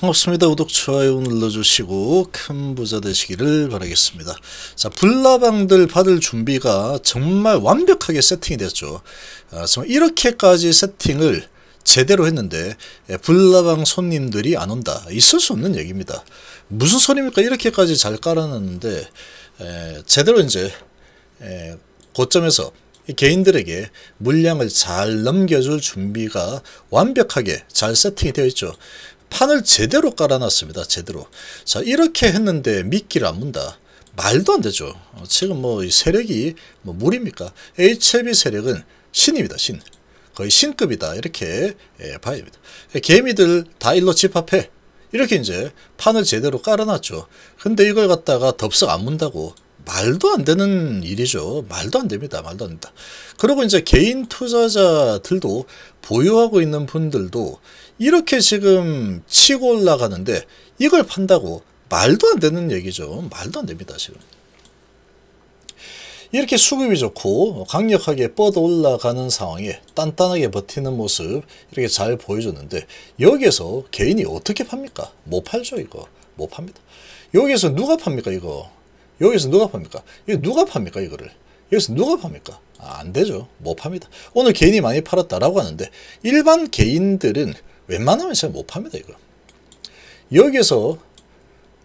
반갑습니다. 구독, 좋아요 눌러주시고 큰 부자 되시기를 바라겠습니다. 자, 불나방들 받을 준비가 정말 완벽하게 세팅이 됐죠. 아, 이렇게까지 세팅을 제대로 했는데 예, 불나방 손님들이 안 온다. 있을 수 없는 얘기입니다. 무슨 소입니까 이렇게까지 잘 깔아놨는데 에, 예, 제대로 이제 에, 예, 고점에서 개인들에게 물량을 잘 넘겨줄 준비가 완벽하게 잘 세팅이 되어 있죠. 판을 제대로 깔아놨습니다. 제대로. 자 이렇게 했는데 미끼를 안 문다. 말도 안 되죠. 어, 지금 뭐 이 세력이 뭐 물입니까? HLB 세력은 신입니다. 신. 거의 신급이다. 이렇게 예, 봐야 됩니다. 예, 개미들 다 일로 집합해. 이렇게 이제 판을 제대로 깔아놨죠. 근데 이걸 갖다가 덥석 안 문다고 말도 안 되는 일이죠. 말도 안 됩니다. 말도 안 된다. 그리고 이제 개인 투자자들도 보유하고 있는 분들도 이렇게 지금 치고 올라가는데 이걸 판다고 말도 안 되는 얘기죠. 말도 안 됩니다. 지금. 이렇게 수급이 좋고 강력하게 뻗어 올라가는 상황에 단단하게 버티는 모습 이렇게 잘 보여줬는데 여기에서 개인이 어떻게 팝니까? 못 뭐 팔죠 이거 못 뭐 팝니다. 여기에서 누가 팝니까 이거 여기서 누가 팝니까? 이거 누가 팝니까? 이거를. 여기서 누가 팝니까? 아, 안 되죠. 못 팝니다. 오늘 개인이 많이 팔았다라고 하는데 일반 개인들은 웬만하면 잘못 팝니다. 이거. 여기서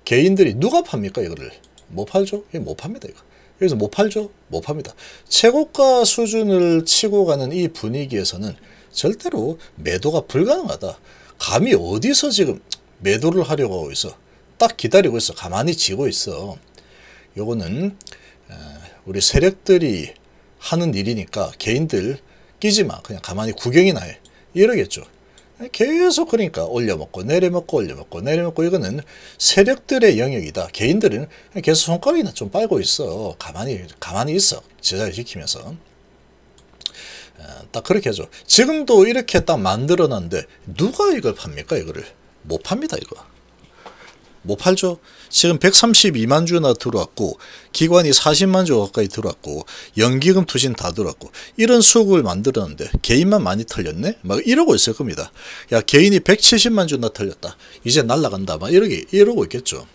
개인들이 누가 팝니까? 이거를. 못 팔죠? 못 팝니다. 이거. 여기서 못 팔죠? 못 팝니다. 최고가 수준을 치고 가는 이 분위기에서는 절대로 매도가 불가능하다. 감히 어디서 지금 매도를 하려고 하고 있어? 딱 기다리고 있어. 가만히 지고 있어. 요거는 우리 세력들이 하는 일이니까 개인들 끼지 마. 그냥 가만히 구경이나 해. 이러겠죠. 계속 그러니까 올려먹고 내려먹고 올려먹고 내려먹고 이거는 세력들의 영역이다. 개인들은 계속 손가락이나 좀 빨고 있어. 가만히 가만히 있어. 제자를 지키면서. 딱 그렇게 하죠. 지금도 이렇게 딱 만들어놨는데 누가 이걸 팝니까? 이거를 못 팝니다. 이거. 못 뭐 팔죠. 지금 132만 주나 들어왔고 기관이 40만 주 가까이 들어왔고 연기금 투신 다 들어왔고 이런 수급을 만들었는데 개인만 많이 털렸네? 막 이러고 있을 겁니다. 야 개인이 170만 주나 털렸다. 이제 날라간다. 막 이러기, 이러고 있겠죠.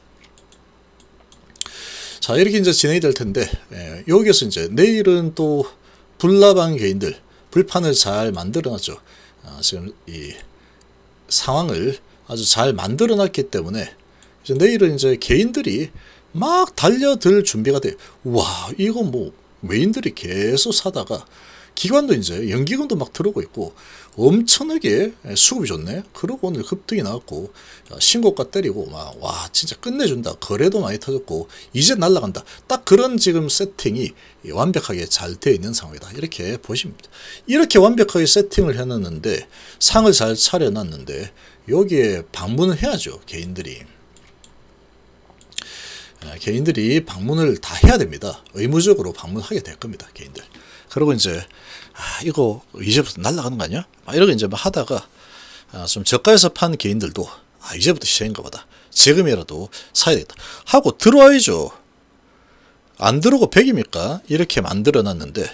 자 이렇게 이제 진행이 될 텐데 예, 여기서 이제 내일은 또 불나방 개인들 불판을 잘 만들어놨죠. 아, 지금 이 상황을 아주 잘 만들어놨기 때문에 이제 내일은 이제 개인들이 막 달려들 준비가 돼. 와, 이거 뭐 외인들이 계속 사다가 기관도 이제 연기금도 막 들어오고 있고 엄청나게 수급이 좋네. 그러고 오늘 급등이 나왔고 어, 신고가 때리고 막 와 진짜 끝내준다. 거래도 많이 터졌고 이제 날라간다. 딱 그런 지금 세팅이 완벽하게 잘 되어 있는 상황이다. 이렇게 보십니다 이렇게 완벽하게 세팅을 해놨는데 상을 잘 차려놨는데 여기에 방문을 해야죠. 개인들이. 예, 개인들이 방문을 다 해야 됩니다. 의무적으로 방문하게 될 겁니다. 개인들. 그리고 이제 아 이거 이제부터 날라가는 거 아니야? 막 이러고 이제 막 하다가 아좀 저가에서 판 개인들도 아 이제부터 시작인가 보다. 지금이라도 사야 되겠다. 하고 들어와야죠. 안 들어오고 백입니까 이렇게 만들어 놨는데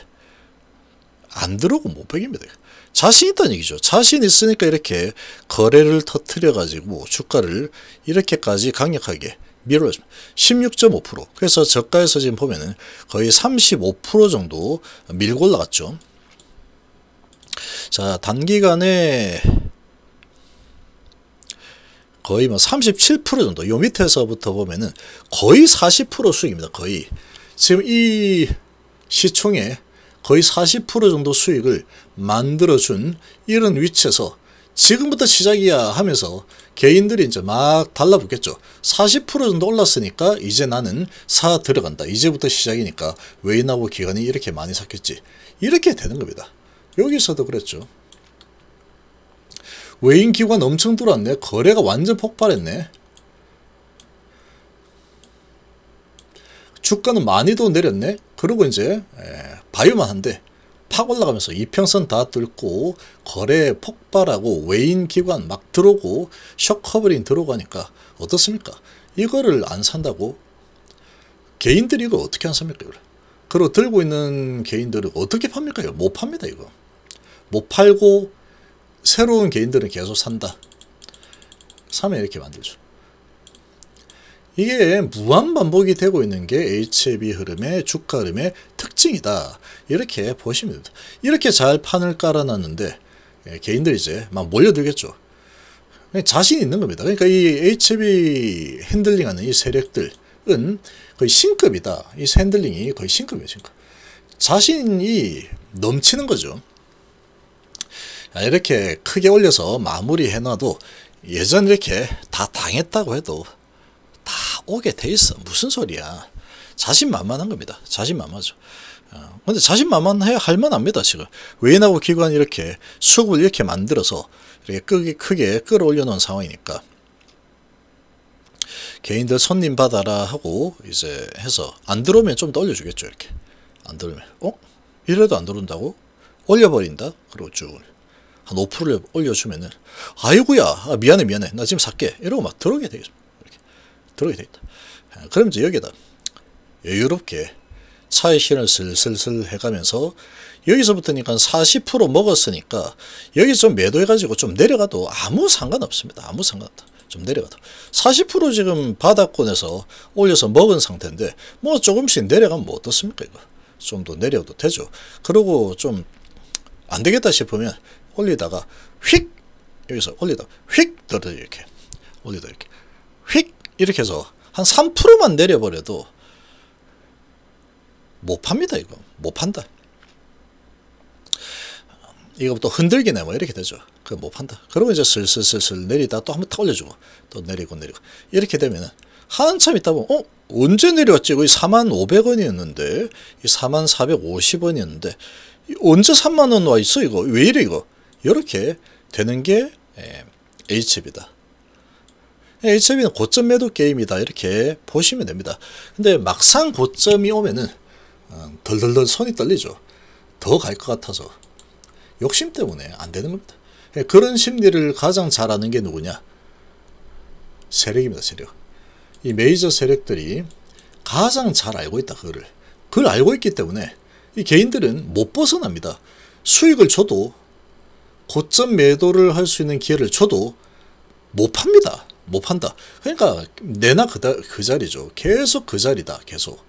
안 들어오고 못백입니다 자신 있다는 얘기죠. 자신 있으니까 이렇게 거래를 터트려 가지고 주가를 이렇게까지 강력하게 밀 미뤄져 16.5% 그래서 저가에서 지금 보면은 거의 35% 정도 밀고 올라갔죠. 자 단기간에 거의 뭐 37% 정도 요 밑에서부터 보면은 거의 40% 수익입니다. 거의 지금 이 시총에 거의 40% 정도 수익을 만들어준 이런 위치에서 지금부터 시작이야 하면서 개인들이 이제 막 달라붙겠죠. 40% 정도 올랐으니까 이제 나는 사 들어간다. 이제부터 시작이니까 외인하고 기관이 이렇게 많이 삭혔지. 이렇게 되는 겁니다. 여기서도 그랬죠. 외인 기관 엄청 들어왔네. 거래가 완전 폭발했네. 주가는 많이도 내렸네. 그리고 이제 예, 바이오만 한데 팍 올라가면서 이평선 다 뚫고 거래 폭발하고 외인 기관 막 들어오고 셔커버링 들어가니까 어떻습니까? 이거를 안 산다고 개인들이 이거 어떻게 안 삽니까? 이걸? 그리고 들고 있는 개인들은 어떻게 팝니까? 이거? 못 팝니다 이거. 못 팔고 새로운 개인들은 계속 산다. 사면 이렇게 만들죠. 이게 무한 반복이 되고 있는 게 HAB e 흐름의 주가 흐름의 특징이다. 이렇게 보시면 됩니다. 이렇게 잘 판을 깔아놨는데 예, 개인들이 이제 막 몰려들겠죠. 예, 자신 있는 겁니다. 그러니까 이 HB 핸들링하는 이 세력들은 거의 신급이다. 이 핸들링이 거의 신급이에요. 신급. 자신이 넘치는 거죠. 아, 이렇게 크게 올려서 마무리해놔도 예전 이렇게 다 당했다고 해도 다 오게 돼 있어. 무슨 소리야. 자신만만한 겁니다. 자신만만하죠. 어, 근데 자신만만해 야할 만합니다. 지금 외인하고 기관 이렇게 수급을 이렇게 만들어서 이렇게 크게, 크게 끌어올려 놓은 상황이니까 개인들 손님 받아라 하고 이제 해서 안 들어오면 좀 더 올려주겠죠. 이렇게 안 들어오면 어? 이래도 안 들어온다고? 올려버린다? 그러고 쭉한 5%를 올려주면은 아이구야 아, 미안해 미안해 나 지금 살게 이러고 막 들어오게 되겠죠 이렇게 들어오게 되겠다 어, 그럼 이제 여기다 여유롭게 차의 신을 슬슬슬 해가면서 여기서부터니까 40% 먹었으니까 여기 서 매도해가지고 좀 내려가도 아무 상관없습니다. 아무 상관없다. 좀 내려가도 40% 지금 바닥권에서 올려서 먹은 상태인데 뭐 조금씩 내려가면 뭐 어떻습니까 이거 좀 더 내려도 되죠. 그리고 좀 안되겠다 싶으면 올리다가 휙 여기서 올리다 휙 떨어져 이렇게 올리다 이렇게 휙 이렇게 해서 한 3%만 내려버려도 못 팝니다 이거 못 판다 이거부터 흔들기네 뭐 이렇게 되죠 그럼 못 판다 그러면 이제 슬슬슬슬 내리다 또 한번 탁 올려주고 또 내리고 내리고 이렇게 되면은 한참 있다 보면 어? 언제 내려왔지? 거 4만 500원이었는데 이 4만 450원이었는데 언제 3만원 와있어 이거 왜 이래 이거 이렇게 되는 게 예, h 이다 예, HB는 고점 매도 게임이다 이렇게 보시면 됩니다 근데 막상 고점이 오면은 어, 덜덜덜 손이 떨리죠. 더 갈 것 같아서 욕심 때문에 안 되는 겁니다. 예, 그런 심리를 가장 잘하는 게 누구냐? 세력입니다. 세력. 이 메이저 세력들이 가장 잘 알고 있다. 그거를. 그걸 알고 있기 때문에 이 개인들은 못 벗어납니다. 수익을 줘도 고점 매도를 할 수 있는 기회를 줘도 못 팝니다. 못 판다. 그러니까 내나 그, 그 자리죠. 계속 그 자리다. 계속.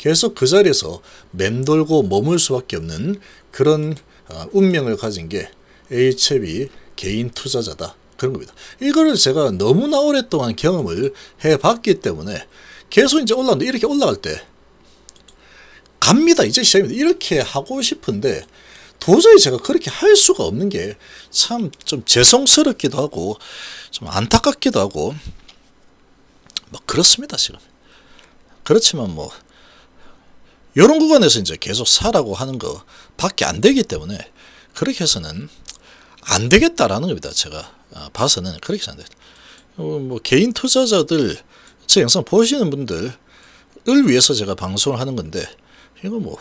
계속 그 자리에서 맴돌고 머물 수밖에 없는 그런 어, 운명을 가진 게 A채비 개인 투자자다. 그런 겁니다. 이거를 제가 너무나 오랫동안 경험을 해봤기 때문에 계속 이제 올라오는 이렇게 올라갈 때 갑니다. 이제 시작입니다. 이렇게 하고 싶은데 도저히 제가 그렇게 할 수가 없는 게 참 좀 죄송스럽기도 하고 좀 안타깝기도 하고 뭐 그렇습니다. 지금. 그렇지만 뭐 이런 구간에서 이제 계속 사라고 하는 거 밖에 안 되기 때문에 그렇게 해서는 안 되겠다라는 겁니다. 제가 어, 봐서는 그렇게 안 돼요. 어, 뭐 개인 투자자들 제 영상 보시는 분들을 위해서 제가 방송을 하는 건데 이거 뭐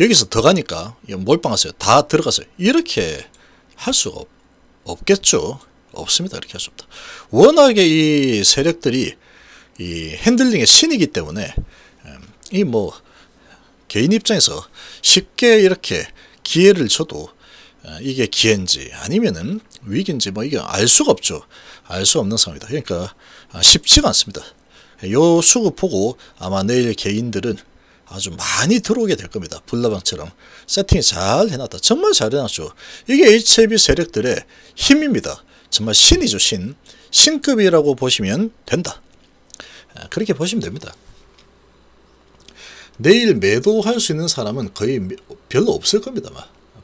여기서 더 가니까 몰빵하세요. 다 들어가세요. 이렇게 할 수가 없, 겠죠 없습니다. 이렇게 할 수 없다. 워낙에 이 세력들이 이 핸들링의 신이기 때문에 음, 이뭐 개인 입장에서 쉽게 이렇게 기회를 줘도 어, 이게 기회인지 아니면은 위기인지 뭐 이게 알 수가 없죠. 알 수 없는 상황이다. 그러니까 아, 쉽지가 않습니다. 요 수급 보고 아마 내일 개인들은 아주 많이 들어오게 될 겁니다. 불나방처럼 세팅이 잘 해놨다. 정말 잘 해놨죠. 이게 HLB 세력들의 힘입니다. 정말 신이죠. 신. 신급이라고 보시면 된다. 아, 그렇게 보시면 됩니다. 내일 매도할 수 있는 사람은 거의 별로 없을 겁니다.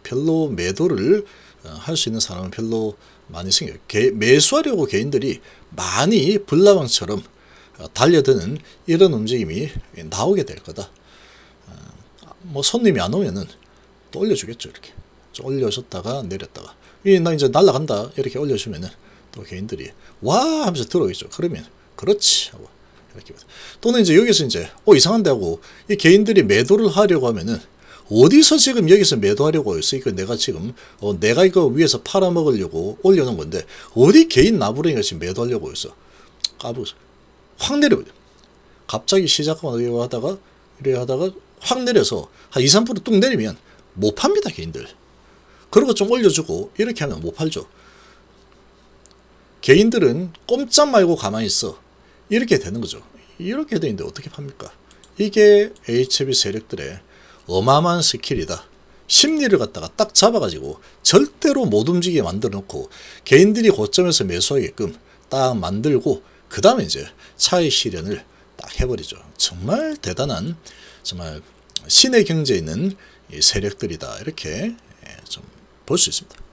별로 매도를 어, 할수 있는 사람은 별로 많이 생겨요. 매수하려고 개인들이 많이 불나방처럼 어, 달려드는 이런 움직임이 나오게 될 거다. 어, 뭐 손님이 안 오면은 또 올려주겠죠. 이렇게 올려줬다가 내렸다가 나 이제 날라간다 이렇게 올려주면은 또 개인들이 와 하면서 들어오겠죠. 그러면 그렇지 하고 이렇게 또는 이제 여기서 이제 어 이상한데 하고 이 개인들이 매도를 하려고 하면은 어디서 지금 여기서 매도하려고 했어니까 내가 지금 어 내가 이거 위에서 팔아먹으려고 올려놓은 건데 어디 개인 나부랭이가 지금 매도하려고 했어 까불었어 확내려버요 갑자기 시작하고 하다가 이래 하다가 확 내려서 한 2, 3%뚝 내리면 못 팝니다 개인들 그리고좀 올려주고 이렇게 하면 못 팔죠 개인들은 꼼짝 말고 가만히 있어 이렇게 되는 거죠. 이렇게 되는데 어떻게 팝니까? 이게 HB 세력들의 어마어마한 스킬이다. 심리를 갖다가 딱 잡아가지고 절대로 못 움직이게 만들어 놓고 개인들이 고점에서 매수하게끔 딱 만들고 그 다음에 이제 차의 실현을 딱 해버리죠. 정말 대단한 정말 신의 경제에 있는 세력들이다 이렇게 예, 좀볼 수 있습니다.